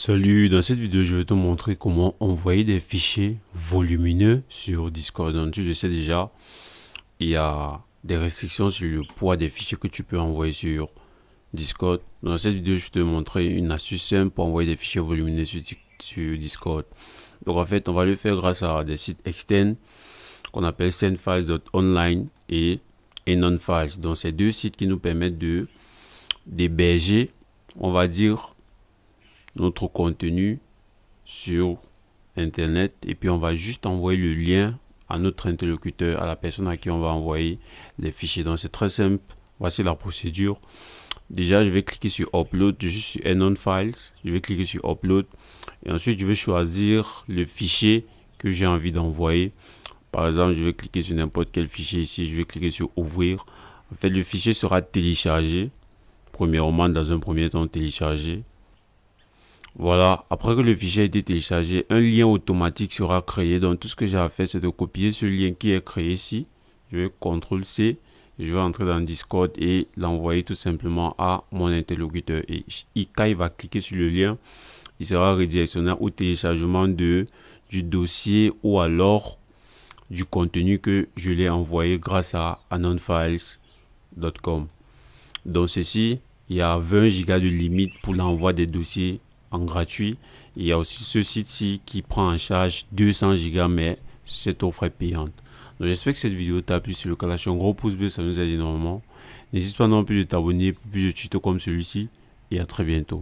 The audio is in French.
Salut, dans cette vidéo je vais te montrer comment envoyer des fichiers volumineux sur Discord. tu le sais déjà, il y a des restrictions sur le poids des fichiers que tu peux envoyer sur Discord. Dans cette vidéo je vais te montrer une astuce simple pour envoyer des fichiers volumineux sur, Discord. Donc en fait on va le faire grâce à des sites externes qu'on appelle sendfiles.online et Enonfiles. Donc ces deux sites qui nous permettent de d'héberger, on va dire, notre contenu sur Internet et puis on va juste envoyer le lien à notre interlocuteur, à la personne à qui on va envoyer les fichiers. Donc c'est très simple. Voici la procédure. Déjà, je vais cliquer sur Upload, juste sur Files, je vais cliquer sur Upload et ensuite je vais choisir le fichier que j'ai envie d'envoyer. Par exemple, je vais cliquer sur n'importe quel fichier ici, je vais cliquer sur Ouvrir. En fait, le fichier sera téléchargé. Premièrement, dans un premier temps, téléchargé. Voilà, après que le fichier a été téléchargé, un lien automatique sera créé. Donc tout ce que j'ai à faire, c'est de copier ce lien qui est créé ici. Je vais CTRL-C, je vais entrer dans Discord et l'envoyer tout simplement à mon interlocuteur. Et quand il va cliquer sur le lien, il sera redirectionné au téléchargement de, du dossier ou alors du contenu que je l'ai envoyé grâce à anonfiles.com. Donc ceci, il y a 20 go de limite pour l'envoi des dossiers en gratuit. Il y a aussi ce site-ci qui prend en charge 200 gigas, mais cette offre est payante. Donc j'espère que cette vidéo t'a plu. Si le cas, un gros pouce bleu, ça nous aide énormément. N'hésite pas non plus de t'abonner pour plus de tutos comme celui-ci. Et à très bientôt.